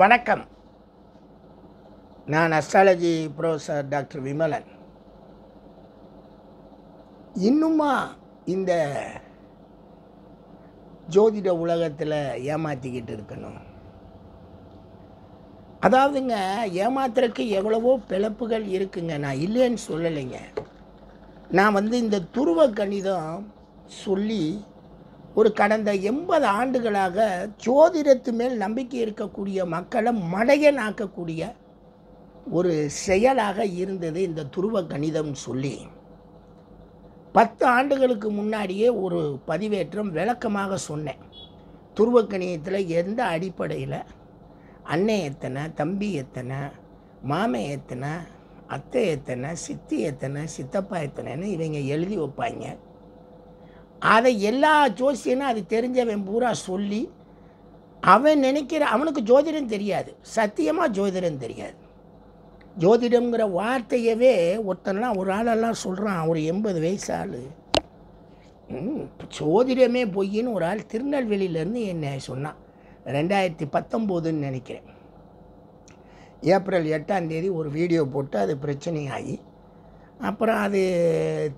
வணக்கம் நான் astrology professor doctor Vimalan இன்னுமா இந்த ஜோதிட உலகத்தில் ஏமாற்றிக்கிட்டு இருக்கணும் அதாவதுங்க ஏமாத்துறதுக்கு எவ்வளவோ பிழப்புகள் இருக்குங்க நான் இல்லைன்னு சொல்லலைங்க நான் வந்து இந்த துருவ கணிதம் சொல்லி ஒரு கடந்த எண்பது ஆண்டுகளாக ஜோதிடத்து மேல் நம்பிக்கை இருக்கக்கூடிய மக்களை மடையன் ஆக்கக்கூடிய ஒரு செயலாக இருந்தது இந்த துருவ கணிதம் சொல்லி பத்து ஆண்டுகளுக்கு முன்னாடியே ஒரு பதிவேற்றம் விளக்கமாக சொன்னேன் துருவ கணிதத்தில் எந்த அடிப்படையில் அன்னை எத்தனை தம்பி எத்தனை மாமே எத்தனை அத்தை எத்தனை சித்தி எத்தனை சித்தப்பா எத்தனைன்னு இவங்க எழுதி வைப்பாங்க அதை எல்லா ஜோசியனும் அது தெரிஞ்சவன் பூரா சொல்லி அவன் நினைக்கிற அவனுக்கு ஜோதிடம் தெரியாது சத்தியமாக ஜோதிடம் தெரியாது ஜோதிடம்ங்கிற வார்த்தையவே ஒருத்தன்லாம் ஒரு ஆளெல்லாம் சொல்கிறான் ஒரு எண்பது வயசு ஆள் ஜோதிடமே பொய்ன்னு ஒரு ஆள் திருநெல்வேலியிலேருந்து என்னை சொன்னான் ரெண்டாயிரத்தி பத்தொம்போதுன்னு நினைக்கிறேன் ஏப்ரல் எட்டாம் தேதி ஒரு வீடியோ போட்டு அது பிரச்சனையாகி அப்புறம் அது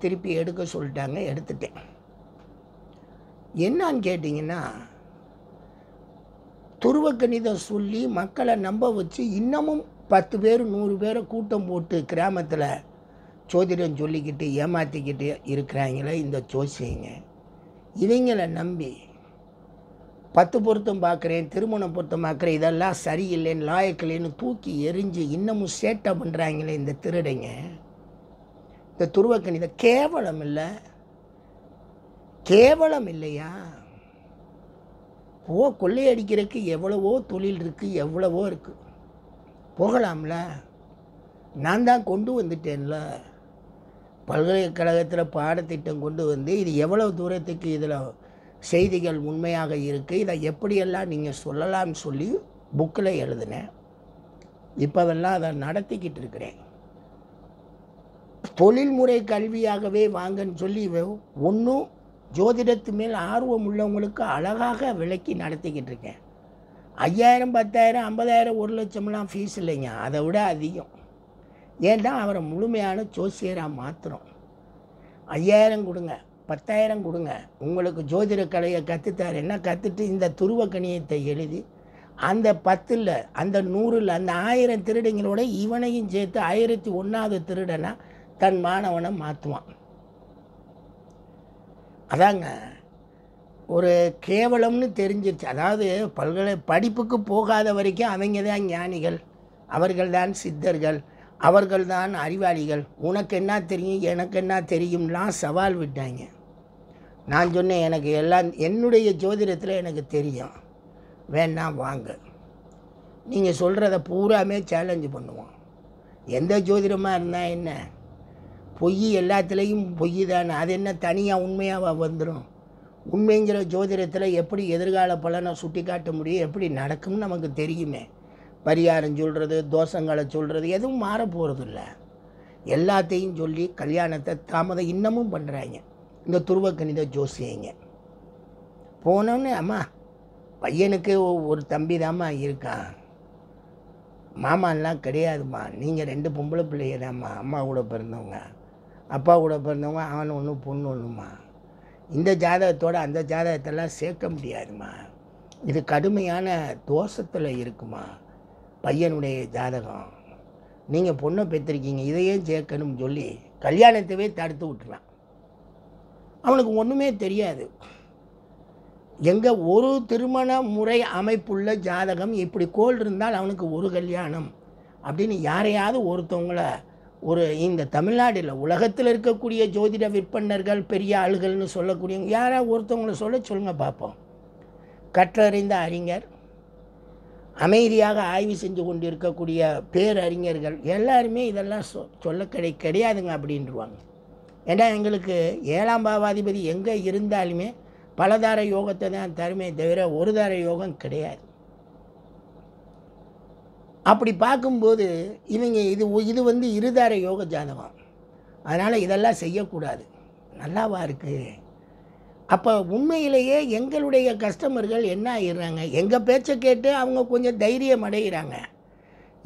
திருப்பி எடுக்க சொல்லிட்டாங்க எடுத்துட்டேன் என்னான்னு கேட்டிங்கன்னா துருவ கணிதம் சொல்லி மக்களை நம்ப வச்சு இன்னமும் பத்து பேர் நூறு பேரை கூட்டம் போட்டு கிராமத்தில் சோதிடம் சொல்லிக்கிட்டு ஏமாற்றிக்கிட்டு இருக்கிறாங்களே இந்த ஜோசியங்க இவங்களை நம்பி பத்து பொருத்தம் பார்க்குறேன் திருமணம் பொருத்தம் பார்க்குறேன் இதெல்லாம் சரியில்லைன்னு லாயக்கில்லைன்னு தூக்கி எரிஞ்சு இன்னமும் சேட்டை பண்ணுறாங்களே இந்த திருடைங்க இந்த துருவக்கணிதம் கேவலம் இல்லை கேவலம் இல்லையா ஓ கொள்ளையடிக்கிறதுக்கு எவ்வளவோ தொழில் இருக்குது எவ்வளவோ இருக்குது போகலாம்ல நான் தான் கொண்டு வந்துட்டேன்ல பல்கலைக்கழகத்தில் பாடத்திட்டம் கொண்டு வந்து இது எவ்வளோ தூரத்துக்கு இதில் செய்திகள் உண்மையாக இருக்குது இதை எப்படியெல்லாம் நீங்கள் சொல்லலாம்னு சொல்லி புக்கில் எழுதினேன் இப்போதெல்லாம் அதை நடத்திக்கிட்டு இருக்கிறேன் தொழில்முறை கல்வியாகவே வாங்கன்னு சொல்லி ஒன்றும் ஜோதிடத்து மேல் ஆர்வம் உள்ளவங்களுக்கு அழகாக விளக்கி நடத்திக்கிட்டு இருக்கேன் ஐயாயிரம் பத்தாயிரம் ஐம்பதாயிரம் ஒரு லட்சம்லாம் ஃபீஸ் இல்லைங்க அதை விட அதிகம் ஏன்னா அவரை முழுமையான ஜோசியராக மாற்றுறோம் ஐயாயிரம் கொடுங்க பத்தாயிரம் கொடுங்க உங்களுக்கு ஜோதிட கலையை கற்றுத்தார் என்ன கற்றுட்டு இந்த துருவ கணியத்தை எழுதி அந்த பத்தில் அந்த நூறில் அந்த ஆயிரம் திருடங்களோட இவனையும் சேர்த்து ஆயிரத்தி ஒன்றாவது திருடனாக தன் மாணவனை மாற்றுவான் அதாங்க ஒரு கேவலம்னு தெரிஞ்சிருச்சு அதாவது பல்கலை படிப்புக்கு போகாத வரைக்கும் அவங்க தான் ஞானிகள் அவர்கள்தான் சித்தர்கள் அவர்கள்தான் அறிவாளிகள் உனக்கு என்ன தெரியும் எனக்கு என்ன தெரியும்லாம் சவால் விட்டாங்க நான் சொன்னேன் எனக்கு எல்லாம் என்னுடைய ஜோதிடத்தில் எனக்கு தெரியும் வேணா வாங்க நீங்கள் சொல்கிறத பூராமே சேலஞ்சு பண்ணுவோம் எந்த ஜோதிடமாக இருந்தால் என்ன பொய் எல்லாத்துலேயும் பொய் தானே அது என்ன தனியாக உண்மையாக வந்துடும் உண்மைங்கிற ஜோதிடத்தில் எப்படி எதிர்கால பலனை சுட்டி காட்ட முடியும் எப்படி நடக்கும்னு நமக்கு தெரியுமே பரிகாரம் சொல்கிறது தோஷங்களை சொல்கிறது எதுவும் மாற இல்லை எல்லாத்தையும் சொல்லி கல்யாணத்தை தாமதம் இன்னமும் பண்ணுறாங்க இந்த துருவ கணித ஜோசியங்க போனோன்னு அம்மா பையனுக்கு ஒரு தம்பி தாம்மா இருக்கான் மாமாலாம் கிடையாதுமா நீங்கள் ரெண்டு பொம்பளை பிள்ளைய தாம்மா அம்மா கூட பிறந்தவங்க அப்பா கூட பிறந்தவங்க அவன் ஒன்று பொண்ணு ஒன்றுமா இந்த ஜாதகத்தோடு அந்த ஜாதகத்தெல்லாம் சேர்க்க முடியாதுமா இது கடுமையான தோஷத்தில் இருக்குமா பையனுடைய ஜாதகம் நீங்கள் பொண்ணை பெற்றிருக்கீங்க இதையே சேர்க்கணும்னு சொல்லி கல்யாணத்தவே தடுத்து விட்டுறான் அவனுக்கு ஒன்றுமே தெரியாது எங்கள் ஒரு திருமண முறை அமைப்புள்ள ஜாதகம் இப்படி கோல் இருந்தால் அவனுக்கு ஒரு கல்யாணம் அப்படின்னு யாரையாவது ஒருத்தவங்களை ஒரு இந்த தமிழ்நாடில் உலகத்தில் இருக்கக்கூடிய ஜோதிட விற்பனர்கள் பெரிய ஆளுகள்னு சொல்லக்கூடிய யாராவது ஒருத்தவங்களை சொல்ல சொல்லுங்கள் பார்ப்போம் கற்றறிந்த அறிஞர் அமைதியாக ஆய்வு செஞ்சு கொண்டு இருக்கக்கூடிய பேரறிஞர்கள் எல்லாருமே இதெல்லாம் சொ சொல்ல கிடை கிடையாதுங்க அப்படின்ருவாங்க ஏன்னா எங்களுக்கு ஏழாம் பாவாதிபதி எங்கே இருந்தாலுமே பலதார யோகத்தை தான் தருமே தவிர ஒரு தார யோகம் கிடையாது அப்படி பார்க்கும்போது இவங்க இது இது வந்து இருதார யோக ஜாதகம் அதனால் இதெல்லாம் செய்யக்கூடாது நல்லாவா இருக்குது அப்போ உண்மையிலேயே எங்களுடைய கஸ்டமர்கள் என்ன ஆகிடுறாங்க எங்கள் பேச்சை கேட்டு அவங்க கொஞ்சம் தைரியம் அடைகிறாங்க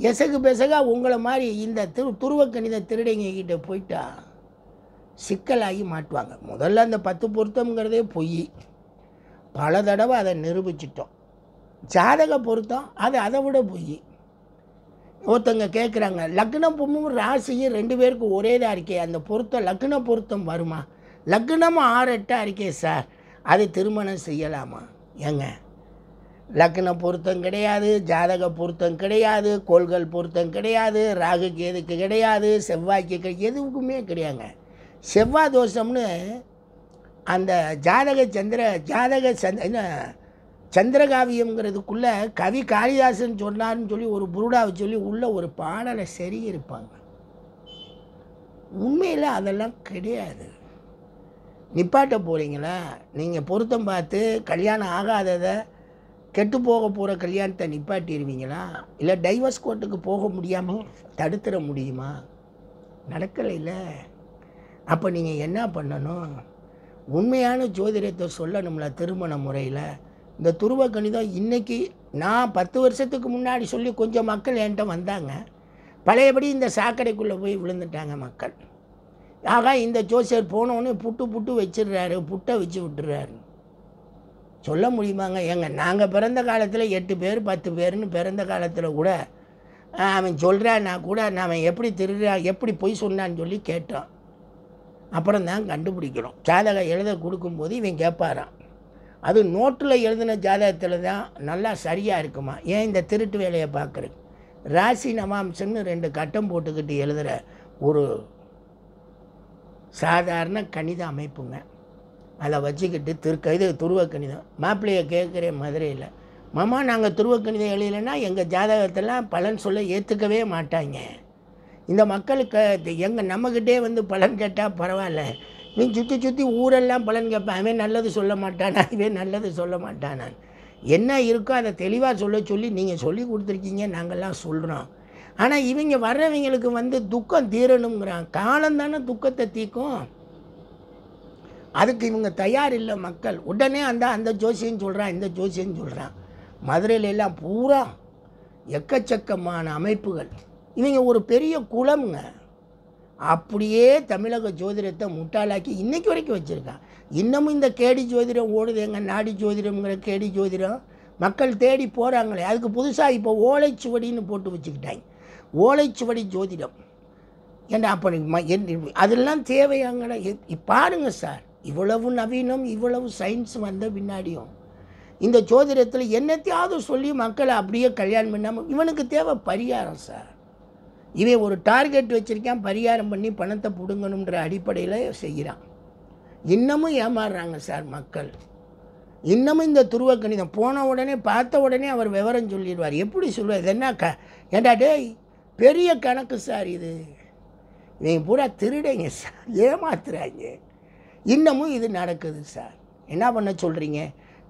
எசகு பெசகாக உங்களை மாதிரி இந்த திரு துருவ கணித திருடைங்கக்கிட்ட போயிட்டா சிக்கலாகி மாட்டுவாங்க முதல்ல அந்த பத்து பொருத்தம்ங்கிறதே பொய் பல தடவை அதை நிரூபிச்சிட்டோம் ஜாதக பொருத்தம் அது அதை விட பொய் ஒருத்தங்க கேட்குறாங்க லக்னம் பொம்மும் ராசியும் ரெண்டு பேருக்கும் ஒரே தான் இருக்கே அந்த பொருத்தம் லக்ன பொருத்தம் வருமா லக்னம் ஆறெட்டாக இருக்கே சார் அது திருமணம் செய்யலாமா ஏங்க லக்ன பொருத்தம் கிடையாது ஜாதக பொருத்தம் கிடையாது கோள்கள் பொருத்தம் கிடையாது ராகு கேதுக்கு கிடையாது செவ்வாய்க்கு எதுக்குமே கிடையாங்க செவ்வாய் தோஷம்னு அந்த ஜாதக சந்திர ஜாதக சந்த என்ன சந்திரகாவியங்கிறதுக்குள்ளே கவி காளிதாசன் சொன்னார்னு சொல்லி ஒரு புருடாவை சொல்லி உள்ளே ஒரு பாடலை செருகியிருப்பாங்க உண்மையில் அதெல்லாம் கிடையாது நிப்பாட்ட போகிறீங்களா நீங்கள் பொருத்தம் பார்த்து கல்யாணம் ஆகாததை கெட்டு போக போகிற கல்யாணத்தை நிப்பாட்டிடுவீங்களா இல்லை டைவர்ஸ் கோர்ட்டுக்கு போக முடியாமல் தடுத்துட முடியுமா நடக்கலையில் அப்போ நீங்கள் என்ன பண்ணணும் உண்மையான ஜோதிடத்தை சொல்லணும்ல திருமண முறையில் இந்த துருவ கணிதம் இன்றைக்கி நான் பத்து வருஷத்துக்கு முன்னாடி சொல்லி கொஞ்சம் மக்கள் என்கிட்ட வந்தாங்க பழையபடி இந்த சாக்கடைக்குள்ளே போய் விழுந்துட்டாங்க மக்கள் ஆகா இந்த ஜோசியர் போனோன்னு புட்டு புட்டு வச்சிடுறாரு புட்டை வச்சு விட்டுறாரு சொல்ல முடியுமாங்க ஏங்க நாங்கள் பிறந்த காலத்தில் எட்டு பேர் பத்து பேர்னு பிறந்த காலத்தில் கூட அவன் சொல்கிறான்னா கூட அவன் எப்படி திருடுறா எப்படி பொய் சொன்னான்னு சொல்லி கேட்டோம் அப்புறம் தான் கண்டுபிடிக்கிறோம் ஜாதகம் எழுத கொடுக்கும்போது இவன் கேட்பாரான் அது நோட்டில் எழுதின ஜாதகத்தில் தான் நல்லா சரியாக இருக்குமா ஏன் இந்த திருட்டு வேலையை பார்க்குறது ராசி நவாம்சம்னு ரெண்டு கட்டம் போட்டுக்கிட்டு எழுதுகிற ஒரு சாதாரண கணித அமைப்புங்க அதை வச்சுக்கிட்டு திரு இது துருவ கணிதம் மாப்பிள்ளையை கேட்குற மதுரையில் மாமா நாங்கள் துருவ கணிதம் எழுதலைன்னா எங்கள் ஜாதகத்தெல்லாம் பலன் சொல்ல ஏற்றுக்கவே மாட்டாங்க இந்த மக்களுக்கு எங்கள் நம்மக்கிட்டே வந்து பலன் கேட்டால் பரவாயில்ல நீ சுற்றி சுற்றி ஊரெல்லாம் பலன் கேட்பேன் அவன் நல்லது சொல்ல மாட்டானா இவன் நல்லது சொல்ல மாட்டானான் என்ன இருக்கோ அதை தெளிவாக சொல்ல சொல்லி நீங்கள் சொல்லி கொடுத்துருக்கீங்க நாங்கள்லாம் சொல்கிறோம் ஆனால் இவங்க வர்றவங்களுக்கு வந்து துக்கம் தீரணுங்கிறான் காலம் தானே துக்கத்தை தீக்கும் அதுக்கு இவங்க தயார் இல்லை மக்கள் உடனே அந்த அந்த ஜோசியன்னு சொல்கிறான் இந்த ஜோசியன்னு சொல்கிறான் மதுரையில் எல்லாம் பூரா எக்கச்சக்கமான அமைப்புகள் இவங்க ஒரு பெரிய குளம்ங்க அப்படியே தமிழக ஜோதிடத்தை முட்டாளாக்கி இன்றைக்கி வரைக்கும் வச்சுருக்கான் இன்னமும் இந்த கேடி ஜோதிடம் ஓடுது எங்கள் நாடி ஜோதிடம்ங்கிற கேடி ஜோதிடம் மக்கள் தேடி போகிறாங்களே அதுக்கு புதுசாக இப்போ ஓலைச்சுவடின்னு போட்டு வச்சுக்கிட்டாங்க ஓலைச்சுவடி ஜோதிடம் ஏன்னா அப்போ அதெல்லாம் தேவையாங்கடா பாருங்கள் சார் இவ்வளவு நவீனம் இவ்வளவு சயின்ஸ் வந்த பின்னாடியும் இந்த ஜோதிடத்தில் என்னத்தையாவது சொல்லி மக்களை அப்படியே கல்யாணம் பண்ணாமல் இவனுக்கு தேவை பரிகாரம் சார் இவை ஒரு டார்கெட் வச்சுருக்கான் பரிகாரம் பண்ணி பணத்தை பிடுங்கணுன்ற அடிப்படையில் செய்கிறான் இன்னமும் ஏமாறுறாங்க சார் மக்கள் இன்னமும் இந்த துருவ கணிதம் போன உடனே பார்த்த உடனே அவர் விவரம் சொல்லிடுவார் எப்படி சொல்லுவார் இது என்ன க ஏண்டா டேய் பெரிய கணக்கு சார் இது நீங்கள் பூரா திருடைங்க சார் ஏமாத்துறாங்க இன்னமும் இது நடக்குது சார் என்ன பண்ண சொல்கிறீங்க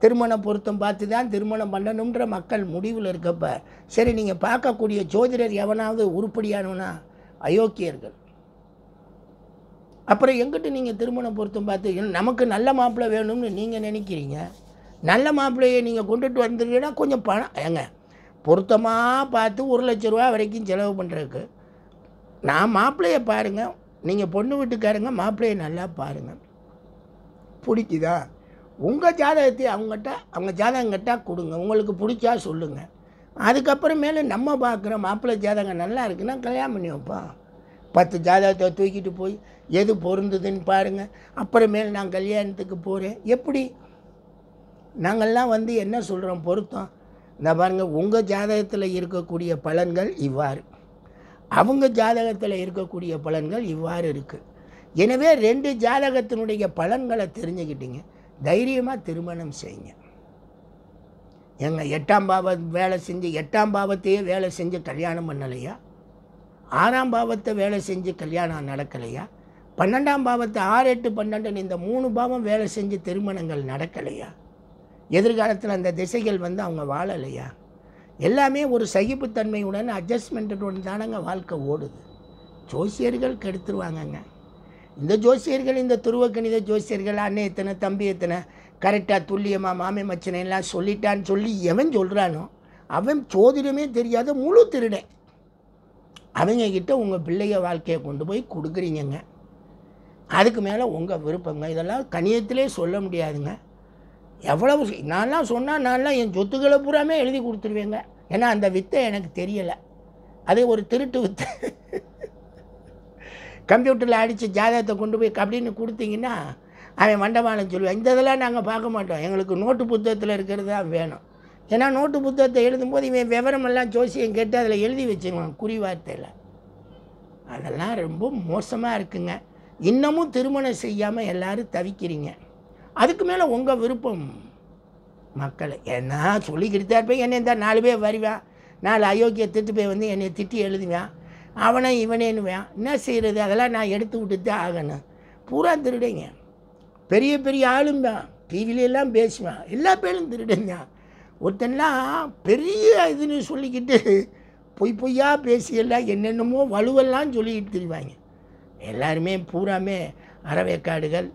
திருமண பொருத்தம் பார்த்து தான் திருமணம் பண்ணணுன்ற மக்கள் முடிவில் இருக்கப்ப சரி நீங்கள் பார்க்கக்கூடிய ஜோதிடர் எவனாவது உருப்படியானவனா அயோக்கியர்கள் அப்புறம் எங்கிட்ட நீங்கள் திருமணம் பொருத்தம் பார்த்து நமக்கு நல்ல மாப்பிள்ளை வேணும்னு நீங்கள் நினைக்கிறீங்க நல்ல மாப்பிள்ளையை நீங்கள் கொண்டுட்டு வந்துருக்கீங்கன்னா கொஞ்சம் பணம் ஏங்க பொருத்தமாக பார்த்து ஒரு லட்ச ரூபா வரைக்கும் செலவு பண்ணுறதுக்கு நான் மாப்பிள்ளையை பாருங்கள் நீங்கள் பொண்ணு வீட்டுக்காரங்க மாப்பிள்ளையை நல்லா பாருங்கள் பிடிக்குதா உங்கள் ஜாதகத்தை அவங்ககிட்ட அவங்க ஜாதகங்கிட்ட கொடுங்க உங்களுக்கு பிடிச்சா சொல்லுங்கள் அதுக்கப்புறமேலு நம்ம பார்க்குற மாப்பிள்ளை ஜாதகம் நல்லா இருக்குன்னா கல்யாணம் பண்ணி வைப்போம் பத்து ஜாதகத்தை தூக்கிட்டு போய் எது பொருந்துதுன்னு பாருங்கள் அப்புறமேல நான் கல்யாணத்துக்கு போகிறேன் எப்படி நாங்கள்லாம் வந்து என்ன சொல்கிறோம் பொருத்தம் இந்த பாருங்கள் உங்கள் ஜாதகத்தில் இருக்கக்கூடிய பலன்கள் இவ்வாறு அவங்க ஜாதகத்தில் இருக்கக்கூடிய பலன்கள் இவ்வாறு இருக்குது எனவே ரெண்டு ஜாதகத்தினுடைய பலன்களை தெரிஞ்சுக்கிட்டீங்க தைரியமாக திருமணம் செய்யுங்க எங்கள் எட்டாம் பாவ வேலை செஞ்சு எட்டாம் பாவத்தையே வேலை செஞ்சு கல்யாணம் பண்ணலையா ஆறாம் பாவத்தை வேலை செஞ்சு கல்யாணம் நடக்கலையா பன்னெண்டாம் பாவத்தை ஆறு எட்டு பன்னெண்டுன்னு இந்த மூணு பாவம் வேலை செஞ்சு திருமணங்கள் நடக்கலையா எதிர்காலத்தில் அந்த திசைகள் வந்து அவங்க வாழலையா எல்லாமே ஒரு சகிப்புத்தன்மையுடன் அட்ஜஸ்ட்மெண்ட்டுடன் தானங்க வாழ்க்கை ஓடுது ஜோசியர்கள் கெடுத்துருவாங்கங்க இந்த ஜோசியர்கள் இந்த துருவ கணித ஜோசியர்கள் அண்ணன் எத்தனை தம்பி எத்தனை கரெக்டாக துல்லியமாக மாமே மச்சனை எல்லாம் சொல்லிட்டான்னு சொல்லி எவன் சொல்கிறானோ அவன் சோதிடமே தெரியாத முழு திருடன் கிட்டே உங்கள் பிள்ளைய வாழ்க்கையை கொண்டு போய் கொடுக்குறீங்கங்க அதுக்கு மேலே உங்கள் விருப்பங்க இதெல்லாம் கணியத்திலே சொல்ல முடியாதுங்க எவ்வளவு நான்லாம் சொன்னால் நான்லாம் என் சொத்துக்களை பூராமே எழுதி கொடுத்துருவேங்க ஏன்னா அந்த வித்தை எனக்கு தெரியலை அதே ஒரு திருட்டு வித்தை கம்ப்யூட்டரில் அடித்து ஜாதகத்தை கொண்டு போய் அப்படின்னு கொடுத்தீங்கன்னா அவன் மண்டபானம் சொல்லுவான் இந்த இதெல்லாம் நாங்கள் பார்க்க மாட்டோம் எங்களுக்கு நோட்டு புத்தகத்தில் இருக்கிறது தான் வேணும் ஏன்னா நோட்டு புத்தகத்தை எழுதும்போது இவன் விவரமெல்லாம் ஜோசியம் கேட்டு அதில் எழுதி வச்சுருவான் குறி வார்த்தையில் அதெல்லாம் ரொம்ப மோசமாக இருக்குங்க இன்னமும் திருமணம் செய்யாமல் எல்லோரும் தவிக்கிறீங்க அதுக்கு மேலே உங்கள் விருப்பம் மக்களை என்ன சொல்லிக்கிட்டு தான் இருப்பேன் என்னை இருந்தால் நாலு பேர் வருவேன் நாலு அயோக்கிய திட்டு போய் வந்து என்னை திட்டி எழுதுவேன் அவனை இவனேன்னுவேன் என்ன செய்கிறது அதெல்லாம் நான் எடுத்து விட்டு தான் ஆகணும் பூரா திருடுங்க பெரிய பெரிய ஆளும் தான் டிவிலெல்லாம் பேசுவேன் எல்லா பேரும் திருடுங்க ஒருத்தன்லாம் பெரிய இதுன்னு சொல்லிக்கிட்டு பொய் பொய்யா பேசியெல்லாம் என்னென்னமோ வலுவெல்லாம் சொல்லிக்கிட்டு திரிவாங்க எல்லாருமே பூராமே அறவேக்காடுகள்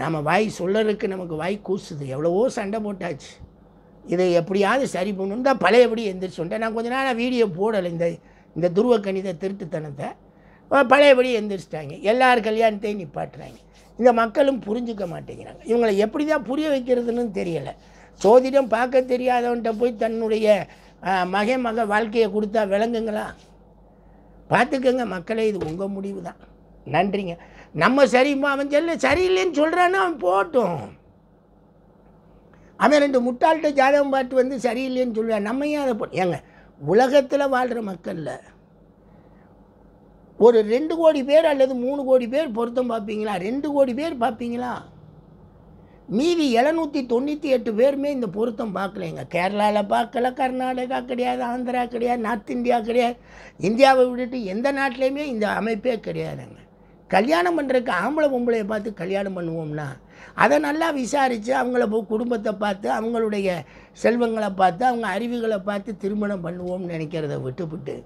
நம்ம வாய் சொல்லறதுக்கு நமக்கு வாய் கூசுது எவ்வளவோ சண்டை போட்டாச்சு இதை எப்படியாவது சரி பண்ணணும் தான் பழையபடி எந்திரிச்சு நான் கொஞ்ச நாள் வீடியோ போடலை இந்த இந்த துருவ கணித திருட்டுத்தனத்தை பழையபடி எந்திரிச்சிட்டாங்க எல்லார் கல்யாணத்தையும் நிப்பாட்டுறாங்க இந்த மக்களும் புரிஞ்சுக்க மாட்டேங்கிறாங்க இவங்களை எப்படி தான் புரிய வைக்கிறதுன்னு தெரியலை சோதிடம் பார்க்க தெரியாதவன்கிட்ட போய் தன்னுடைய மகை மக வாழ்க்கையை கொடுத்தா விளங்குங்களா பார்த்துக்கங்க மக்களே இது உங்கள் முடிவு தான் நன்றிங்க நம்ம சரிம்மா அவன் செல்ல சரியில்லைன்னு சொல்கிறான்னு அவன் போட்டும் அவன் ரெண்டு முட்டாள்கிட்ட ஜாதகம் பார்த்து வந்து சரியில்லைன்னு சொல்கிறான் நம்ம ஏன் அதை போ ஏங்க உலகத்தில் வாழ்கிற மக்களில் ஒரு ரெண்டு கோடி பேர் அல்லது மூணு கோடி பேர் பொருத்தம் பார்ப்பீங்களா ரெண்டு கோடி பேர் பார்ப்பீங்களா மீதி எழுநூற்றி தொண்ணூற்றி எட்டு பேருமே இந்த பொருத்தம் பார்க்கலைங்க கேரளாவில் பார்க்கல கர்நாடகா கிடையாது ஆந்திரா கிடையாது நார்த் இந்தியா கிடையாது இந்தியாவை விட்டுட்டு எந்த நாட்டிலையுமே இந்த அமைப்பே கிடையாதுங்க கல்யாணம் பண்ணுறதுக்கு ஆம்பளை பொம்பளையை பார்த்து கல்யாணம் பண்ணுவோம்னா அதை நல்லா விசாரித்து அவங்கள குடும்பத்தை பார்த்து அவங்களுடைய செல்வங்களை பார்த்து அவங்க அறிவுகளை பார்த்து திருமணம் பண்ணுவோம்னு நினைக்கிறத விட்டுவிட்டு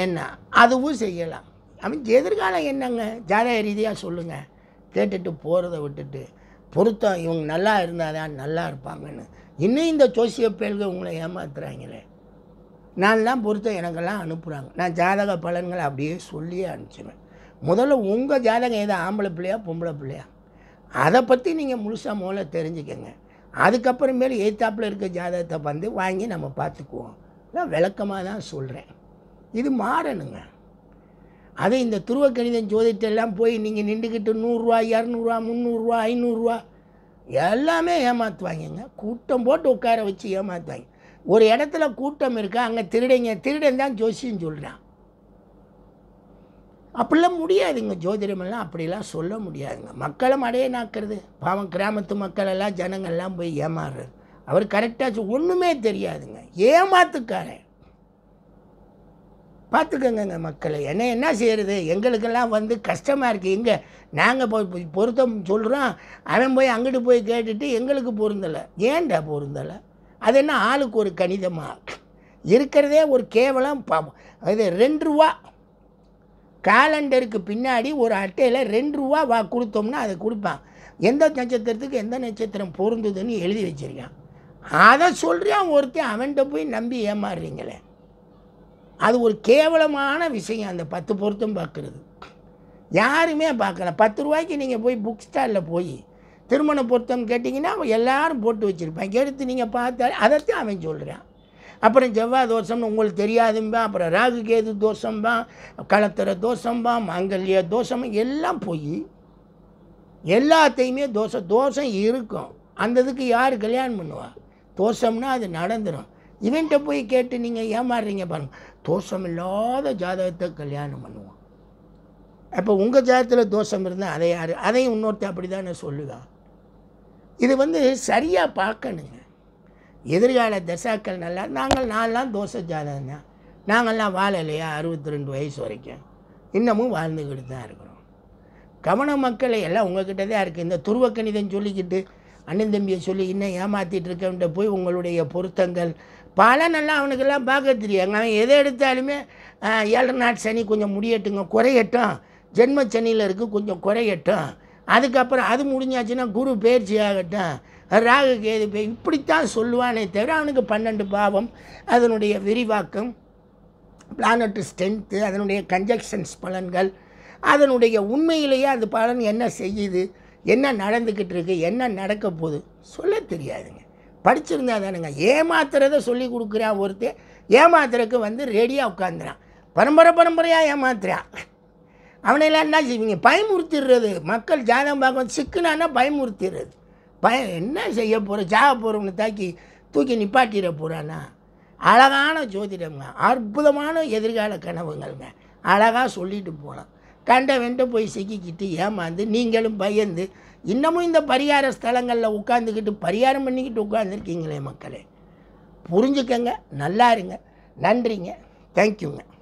ஏன்னா அதுவும் செய்யலாம் அவன் எதிர்காலம் என்னங்க ஜாதக ரீதியாக சொல்லுங்கள் கேட்டுட்டு போகிறத விட்டுட்டு பொருத்தம் இவங்க நல்லா இருந்தால் தான் நல்லா இருப்பாங்கன்னு இன்னும் இந்த ஜோசிய பேல்கள் உங்களை ஏமாத்துறாங்களே நான்லாம் பொருத்தம் எனக்கெல்லாம் அனுப்புகிறாங்க நான் ஜாதக பலன்களை அப்படியே சொல்லியே அனுப்பிச்சிடுவேன் முதல்ல உங்கள் ஜாதகம் எதாவது ஆம்பளை பிள்ளையா பொம்பளை பிள்ளையா அதை பற்றி நீங்கள் முழுசாக மூல தெரிஞ்சுக்கங்க அதுக்கப்புறமேலு எய்த்தாப்பில் இருக்க ஜாதகத்தை வந்து வாங்கி நம்ம பார்த்துக்குவோம் நான் விளக்கமாக தான் சொல்கிறேன் இது மாறணுங்க அது இந்த துருவ கணிதம் ஜோதிட்டெல்லாம் போய் நீங்கள் நின்றுக்கிட்டு நூறுரூவா இரநூறுவா முந்நூறுரூவா ஐநூறுரூவா எல்லாமே ஏமாற்றுவாங்கங்க கூட்டம் போட்டு உட்கார வச்சு ஏமாற்றுவாங்க ஒரு இடத்துல கூட்டம் இருக்கா அங்கே திருடைங்க திருடன் தான் ஜோசின்னு சொல்கிறான் அப்படிலாம் முடியாதுங்க ஜோதிடமெல்லாம் அப்படிலாம் சொல்ல முடியாதுங்க மக்களை நாக்கிறது பாவம் கிராமத்து மக்களெல்லாம் ஜனங்கள்லாம் போய் ஏமாறுறது அவர் கரெக்டாக ஒன்றுமே தெரியாதுங்க ஏமாத்துக்காரன் பார்த்துக்கோங்க மக்களை என்ன என்ன செய்கிறது எங்களுக்கெல்லாம் வந்து கஷ்டமாக இருக்குது இங்கே நாங்கள் போய் பொருத்தம் சொல்கிறோம் அவன் போய் அங்கிட்டு போய் கேட்டுட்டு எங்களுக்கு பொருந்தலை ஏன்டா பொருந்தலை அது என்ன ஆளுக்கு ஒரு கணிதமாக இருக்கிறதே ஒரு கேவலம் இது ரெண்டு ரூபா கேலண்டருக்கு பின்னாடி ஒரு அட்டையில் ரெண்டு ரூபா வா கொடுத்தோம்னா அதை கொடுப்பான் எந்த நட்சத்திரத்துக்கு எந்த நட்சத்திரம் பொருந்துதுன்னு எழுதி வச்சுருக்கான் அதை சொல்கிறான் ஒருத்தன் அவன்கிட்ட போய் நம்பி ஏமாறுறீங்களே அது ஒரு கேவலமான விஷயம் அந்த பத்து பொருத்தம் பார்க்குறது யாருமே பார்க்கல பத்து ரூபாய்க்கு நீங்கள் போய் புக் ஸ்டாலில் போய் திருமண பொருத்தம் கேட்டிங்கன்னா அவன் எல்லோரும் போட்டு வச்சுருப்பான் எடுத்து நீங்கள் பார்த்தாலே அதைத்தான் அவன் சொல்கிறான் அப்புறம் செவ்வாய் தோஷம்னு உங்களுக்கு தெரியாதும்பா அப்புறம் ராகு கேது தோஷம்பா கலத்திர தோஷம்பா மாங்கல்ய தோஷம் எல்லாம் போய் எல்லாத்தையுமே தோஷம் தோஷம் இருக்கும் அந்த இதுக்கு யார் கல்யாணம் பண்ணுவா தோஷம்னா அது நடந்துடும் இவன்ட்ட போய் கேட்டு நீங்கள் ஏமாறுறீங்க பாருங்க தோஷம் இல்லாத ஜாதகத்தை கல்யாணம் பண்ணுவோம் அப்போ உங்கள் ஜாதகத்தில் தோஷம் இருந்தால் அதை யார் அதையும் இன்னொருத்த அப்படி தானே சொல்லுதா இது வந்து சரியாக பார்க்கணுங்க எதிர்கால தசாக்கள் நல்லா நாங்கள் நாலாம் தோசை ஜாதகம் தான் நாங்கள்லாம் வாழலையா அறுபத்தி ரெண்டு வயசு வரைக்கும் இன்னமும் வாழ்ந்துக்கிட்டு தான் இருக்கிறோம் கவன மக்களை எல்லாம் உங்ககிட்ட தான் இருக்குது இந்த துருவ கணிதம் சொல்லிக்கிட்டு அண்ணன் தம்பியை சொல்லி இன்னும் ஏமாற்றிட்டு இருக்கவன்ட்ட போய் உங்களுடைய பொருத்தங்கள் பல நல்லா அவனுக்கெல்லாம் பார்க்க தெரியாங்க அவன் எதை எடுத்தாலுமே ஏழு நாட் சனி கொஞ்சம் முடியட்டுங்க குறையட்டும் ஜென்ம சனியில் இருக்குது கொஞ்சம் குறையட்டும் அதுக்கப்புறம் அது முடிஞ்சாச்சுன்னா குரு பயிற்சி ஆகட்டும் ராகு கேது இப்படித்தான் சொல்லுவானே தவிர அவனுக்கு பன்னெண்டு பாவம் அதனுடைய விரிவாக்கம் பிளானட் ஸ்ட்ரென்த்து அதனுடைய கன்ஜெக்ஷன்ஸ் பலன்கள் அதனுடைய உண்மையிலேயே அந்த பலன் என்ன செய்யுது என்ன நடந்துக்கிட்டு இருக்கு என்ன நடக்க போகுது சொல்ல தெரியாதுங்க படிச்சிருந்தா தானுங்க ஏமாத்துறத சொல்லி கொடுக்குறான் ஒருத்தர் ஏமாத்துறதுக்கு வந்து ரெடியாக உட்காந்துறான் பரம்பரை பரம்பரையாக ஏமாத்துறான் அவனையெல்லாம் என்ன செய்வீங்க பயமுறுத்திடுறது மக்கள் ஜாதகம் பார்க்க சிக்குனான்னா பயமுறுத்திடுறது பய என்ன செய்ய போகிற ஜாக போகிறவனை தாக்கி தூக்கி நிப்பாட்டிட போகிறானா அழகான ஜோதிடம்ங்க அற்புதமான எதிர்கால கனவுங்கள்ங்க அழகாக சொல்லிட்டு போகலாம் கண்ட வெண்ட போய் சிக்கிக்கிட்டு ஏமாந்து நீங்களும் பயந்து இன்னமும் இந்த பரிகார ஸ்தலங்களில் உட்காந்துக்கிட்டு பரிகாரம் பண்ணிக்கிட்டு உட்காந்துருக்கீங்களே மக்களே புரிஞ்சுக்கங்க நல்லா இருங்க நன்றிங்க தேங்க்யூங்க